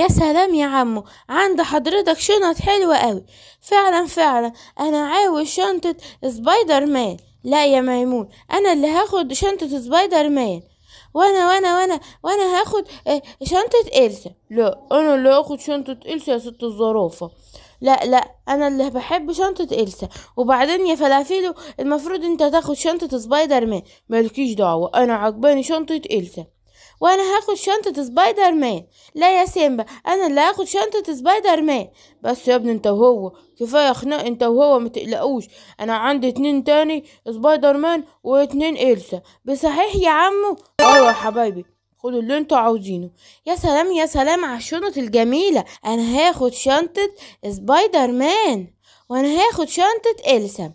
يا سلام يا عمو عند حضرتك شنط حلوة قوي فعلا فعلا انا عاوز شنطة سبايدر مان لا يا ميمون انا اللي هاخد شنطة سبايدر مان وانا وانا وانا وانا هاخد آه، شنطة السا لا انا اللي هاخد شنطة السا يا ست الزرافة لا لا انا اللي بحب شنطة السا وبعدين يا فلافيلو المفروض انت تاخد شنطة سبايدر مان مالكيش دعوة انا عجباني شنطة السا وانا هاخد شنطة سبايدر مان لا يا سيمبا انا اللي هاخد شنطة سبايدر مان بس يا ابني انت وهو كفاية خناق انت وهو متقلقوش انا عندي اتنين تاني سبايدر مان واتنين إلسا بصحيح يا عمو ايوه يا حبايبي خدوا اللي انتوا عاوزينه يا سلام يا سلام على الشنط الجميلة انا هاخد شنطة سبايدر مان وانا هاخد شنطة إلسا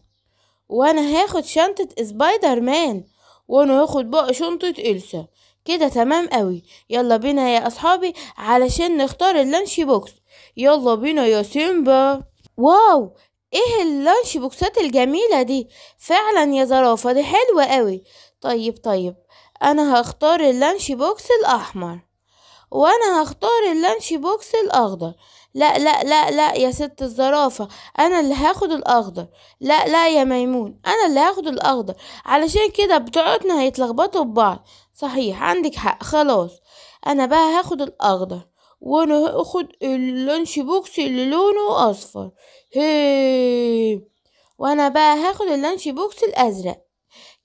وانا هاخد شنطة سبايدر مان وانا هاخد بقى شنطة إلسا كده تمام قوي يلا بينا يا اصحابي علشان نختار اللانش بوكس يلا بينا يا سيمبا واو ايه اللانش بوكسات الجميلة دي فعلا يا زرافة دي حلوة قوي طيب طيب انا هختار اللانش بوكس الاحمر وانا هختار اللانش بوكس الاخضر لا لا لا لا يا ست الزرافة انا اللي هاخد الاخضر لا لا يا ميمون انا اللي هاخد الاخضر علشان كده بتوعتنا هيتلخبطوا ببعض صحيح عندك حق خلاص انا بقى هاخد الاخضر وانا هاخد اللانش بوكس اللي لونه اصفر هي وانا بقى هاخد اللانش بوكس الازرق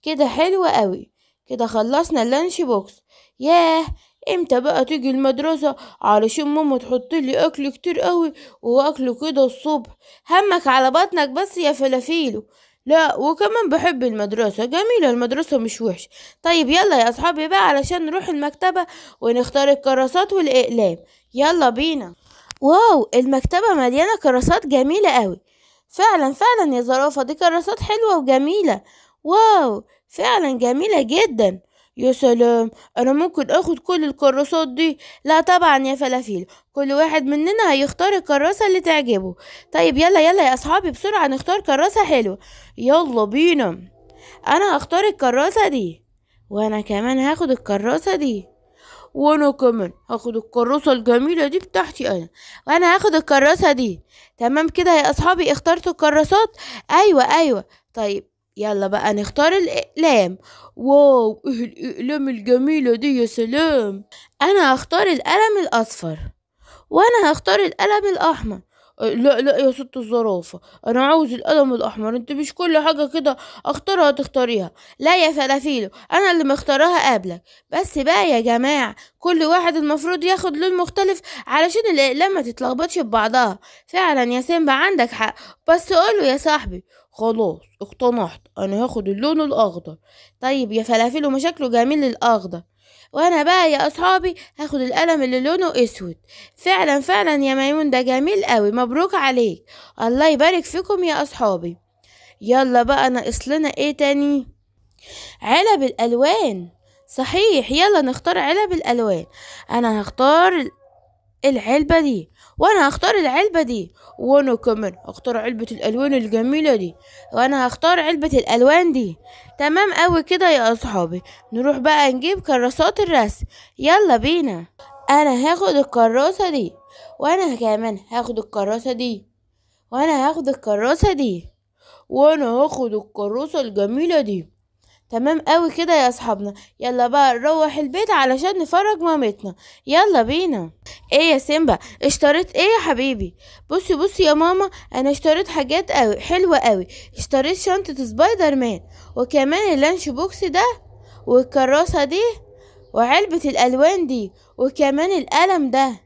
كده حلو قوي كده خلصنا اللانش بوكس ياه امتى بقى تيجي المدرسة علشان ماما تحط لي اكل كتير قوي واكل كده الصبح همك على بطنك بس يا فلافيلو لا وكمان بحب المدرسة جميلة المدرسة مش وحش طيب يلا يا أصحابي بقى علشان نروح المكتبة ونختار الكراسات والأقلام يلا بينا واو المكتبة مليانة كراسات جميلة قوي فعلا فعلا يا زرافة دي كراسات حلوة وجميلة واو فعلا جميلة جدا يا سلام انا ممكن اخد كل الكراسات دي لا طبعا يا فلافيل كل واحد مننا هيختار الكراسة اللي تعجبه طيب يلا يلا يا اصحابي بسرعة نختار كراسة حلوة يلا بينا انا هختار الكراسة دي وانا كمان هاخد الكراسة دي وانا كمان هاخد الكراسة الجميلة دي بتاعتي انا وانا هاخد الكراسة دي تمام كده يا اصحابي اخترتوا الكراسات ايوه ايوه طيب يلا بقى نختار الأقلام واو ايه الأقلام الجميلة دي يا سلام أنا هختار القلم الأصفر وأنا هختار القلم الأحمر لا لا يا ست الزرافة أنا عاوز القلم الأحمر أنت مش كل حاجة كده أختارها تختاريها لا يا فلافيلو أنا اللي مختارها قبلك بس بقى يا جماعة كل واحد المفروض ياخد لون مختلف علشان الأقلام ما تتلخبطش ببعضها فعلا يا سيمبا عندك حق بس قوله يا صاحبي خلاص اقتنعت أنا هاخد اللون الأخضر طيب يا فلافيلو مشاكله جميل الأخضر وانا بقى يا اصحابي هاخد القلم اللي لونه اسود فعلا فعلا يا ميمون ده جميل قوي مبروك عليك الله يبارك فيكم يا اصحابي يلا بقى ناقص لنا ايه تاني علب الالوان صحيح يلا نختار علب الالوان انا هختار العلبه دي وانا هختار العلبة دي وانا كمان هختار علبة الالوان الجميلة دي وانا هختار علبة الالوان دي تمام اوي كده يا اصحابي نروح بقى نجيب كراسات الرسم يلا بينا انا هاخد الكراسة دي وانا كمان هاخد الكراسة دي وانا هاخد الكراسة دي وانا هاخد الكراسة الجميلة دي تمام قوي كده يا اصحابنا يلا بقى نروح البيت علشان نفرج مامتنا يلا بينا ايه يا سيمبا اشتريت ايه يا حبيبي بصي بصي يا ماما انا اشتريت حاجات قوي حلوه قوي اشتريت شنطه سبايدر مان وكمان اللانش بوكس ده والكراسه دي وعلبه الالوان دي وكمان القلم ده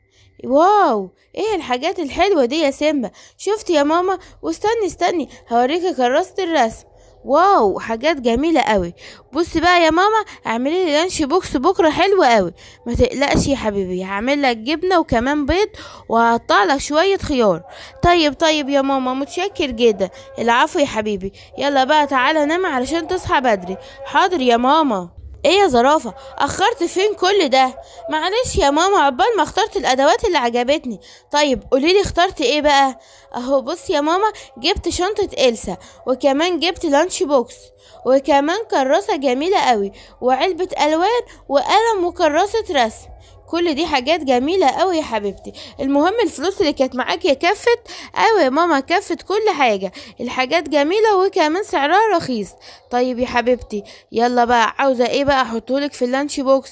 واو ايه الحاجات الحلوة دي يا سيمبا شفت يا ماما واستني استني هوريكي كراسة الرسم واو حاجات جميله قوي بص بقى يا ماما اعملي لي لانش بوكس بكره حلو قوي ما تقلقش يا حبيبي هعمل لك جبنه وكمان بيض وهقطع لك شويه خيار طيب طيب يا ماما متشكر جدا العفو يا حبيبي يلا بقى تعالى نام علشان تصحى بدري حاضر يا ماما ايه يا زرافة اخرت فين كل ده معلش يا ماما عقبال ما اخترت الادوات اللي عجبتني طيب قوليلي اخترت ايه بقى اهو بص يا ماما جبت شنطة إلسا وكمان جبت لانش بوكس وكمان كراسة جميلة قوي وعلبة ألوان وقلم وكراسة رسم كل دي حاجات جميلة قوي يا حبيبتي المهم الفلوس اللي كانت معاكي كفت قوي يا ماما كفت كل حاجة الحاجات جميلة وكمان سعرها رخيص طيب يا حبيبتي يلا بقى عاوزة ايه بقى احطهولك في اللانش بوكس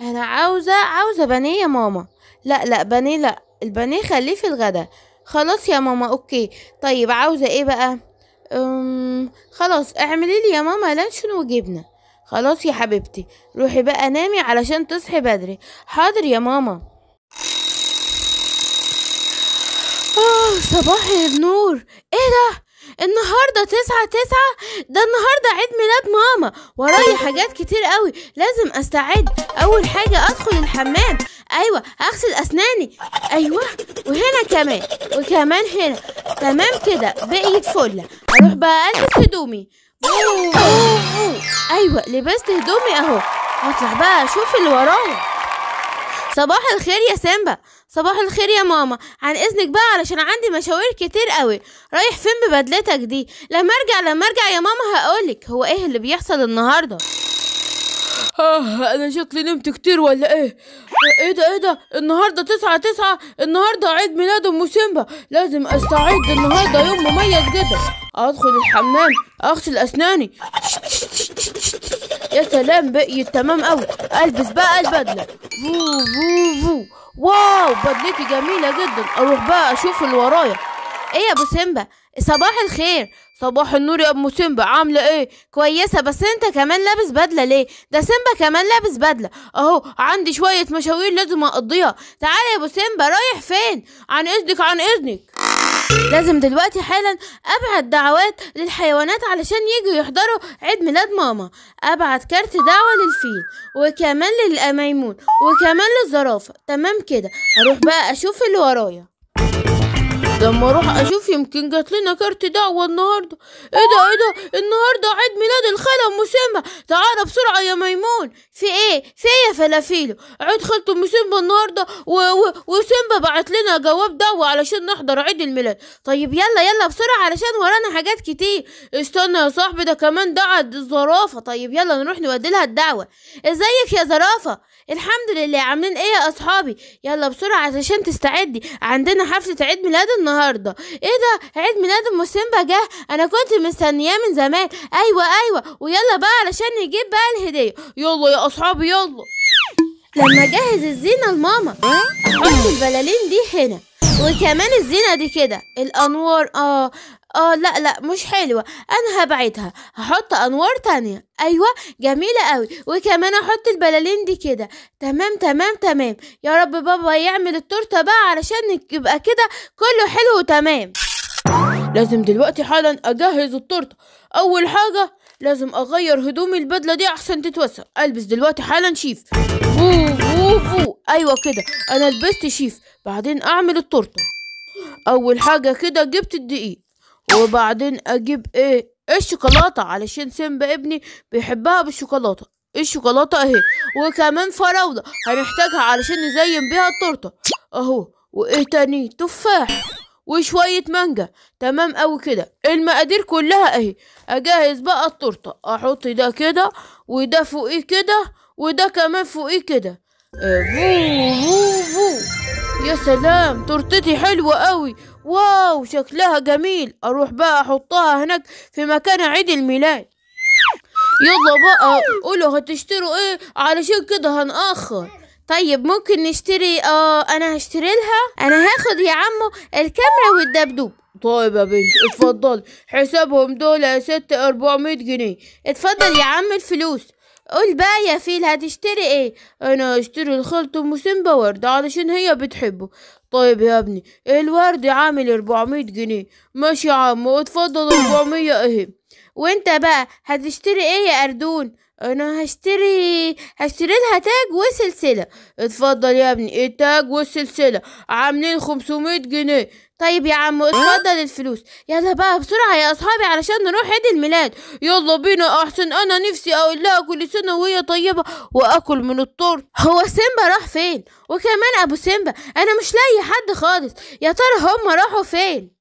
انا عاوزة عاوزة بانيه يا ماما لا لا بانيه لا البانيه خليه في الغدا خلاص يا ماما اوكي طيب عاوزة ايه بقى أم خلاص اعملي لي يا ماما لانشون وجبنه خلاص يا حبيبتي روحي بقى نامي علشان تصحي بدري حاضر يا ماما آه صباح النور ايه ده النهارده تسعة تسعة ده النهارده عيد ميلاد ماما ورايا حاجات كتير قوي لازم استعد اول حاجة ادخل الحمام ايوه هغسل اسناني ايوه وهنا كمان وكمان هنا تمام كده بقيت فله اروح بقى البس هدومي أوه أوه أوه. ايوه لبست هدومي اهو هطلع بقى اشوف اللي ورايا صباح الخير يا سيمبا صباح الخير يا ماما عن اذنك بقى علشان عندي مشاوير كتير قوي رايح فين ببدلتك دي لما ارجع لما ارجع يا ماما هقولك هو ايه اللي بيحصل النهارده آه أنا شكلي نمت كتير ولا إيه؟ إيه ده إيه ده؟ النهاردة تسعة تسعة النهاردة عيد ميلاد أم سيمبا لازم أستعد النهاردة يوم مميز جدا أدخل الحمام أغسل أسناني يا سلام بقيت تمام قوي البس بقى البدله فو فو فو واو بدلتي جميله جدا اروح بقى اشوف اللي ورايا ايه يا ابو سيمبا صباح الخير صباح النور يا ابو سيمبا عامله ايه كويسه بس انت كمان لابس بدله ليه ده سيمبا كمان لابس بدله اهو عندي شويه مشاوير لازم اقضيها تعالى يا ابو سيمبا رايح فين عن اذنك عن اذنك لازم دلوقتي حالا ابعت دعوات للحيوانات علشان يجوا يحضروا عيد ميلاد ماما ابعت كارت دعوة للفيل وكمان للميمون وكمان للزرافة تمام كده هروح بقى اشوف اللي ورايا لما اروح اشوف يمكن جات لنا كارت دعوه النهارده ايه ده ايه ده النهارده عيد ميلاد الخاله ام سيمبا تعالى بسرعه يا ميمون في ايه في ايه يا فلافيلو عيد خاله ام سيمبا النهارده و... و... بعت لنا جواب دعوه علشان نحضر عيد الميلاد طيب يلا يلا بسرعه علشان ورانا حاجات كتير استنى يا صاحبي ده كمان دعت الزرافه طيب يلا نروح نودي لها الدعوه ازيك يا زرافه الحمد لله عاملين ايه يا اصحابي يلا بسرعه علشان تستعدي عندنا حفله عيد ميلاد النهاردة. النهارده ايه ده عيد ميلاد ام سيمبا جه انا كنت مستنياه من زمان ايوه ايوه ويلا بقى علشان نجيب بقى الهديه يلا يا اصحابي يلا لما اجهز الزينه لماما احط البلالين دي هنا وكمان الزينه دي كده الانوار اه اه لا لا مش حلوة انا هبعدها هحط انوار تانية ايوه جميلة قوي وكمان احط البلالين دي كده تمام تمام تمام يا رب بابا يعمل التورتة بقى علشان يبقى كده كله حلو وتمام لازم دلوقتي حالا اجهز التورتة اول حاجة لازم اغير هدومي البدله دي احسن تتوسع البس دلوقتي حالا شيف فو فو فو ايوه كده انا لبست شيف بعدين اعمل التورته اول حاجه كده جبت الدقيق وبعدين اجيب ايه الشوكولاته علشان سيمبا ابني بيحبها بالشوكولاته الشوكولاته اهي وكمان فراوله هنحتاجها علشان نزين بيها التورته اهو وايه تاني تفاح وشويه مانجا تمام اوي كده المقادير كلها اهي اجهز بقى التورته احط ده كده وده فوقيه كده وده كمان فوقيه كده أه، يا سلام تورتتي حلوة قوي واو شكلها جميل أروح بقى أحطها هناك في مكان عيد الميلاد يلا بقى قولوا هتشتروا ايه علشان كده هنأخر طيب ممكن نشتري اه انا هشتري لها انا هاخد يا عمو الكاميرا والدبدوب طيب يا بنت اتفضل حسابهم دول يا ست اربعمية جنيه اتفضل يا عم الفلوس قول بقى يا فيل هتشتري ايه انا هشتري الخلط سيمبا ورد علشان هي بتحبه طيب يا ابني الورد عامل 400 جنيه ماشي يا عم اتفضل 400 اهي وانت بقى هتشتري ايه يا اردون انا هشتري هشتري لها تاج وسلسله اتفضل يا ابني التاج والسلسله عاملين 500 جنيه طيب يا عم اتفضل الفلوس يلا بقى بسرعة يا أصحابي علشان نروح عيد الميلاد يلا بينا أحسن أنا نفسي أقول لها كل سنة وهي طيبة وأكل من الطرد هو سيمبا راح فين وكمان أبو سيمبا أنا مش لاقي حد خالص يا ترى هما راحوا فين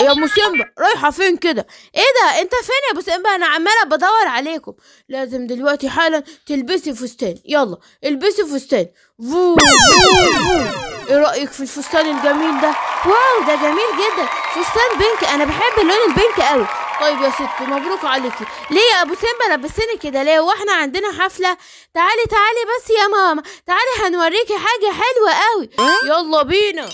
يا ابو سيمبا رايحه فين كده ايه ده انت فين يا ابو سيمبا انا عماله بدور عليكم لازم دلوقتي حالا تلبسي فستان يلا البسي فستان فو فو فو ايه رايك في الفستان الجميل ده واو ده جميل جدا فستان بينك انا بحب اللون البينك قوي طيب يا ستي مبروك عليكي ليه يا ابو سيمبا لبسيني كده ليه واحنا عندنا حفله تعالي تعالي بس يا ماما تعالي هنوريكي حاجه حلوه قوي يلا بينا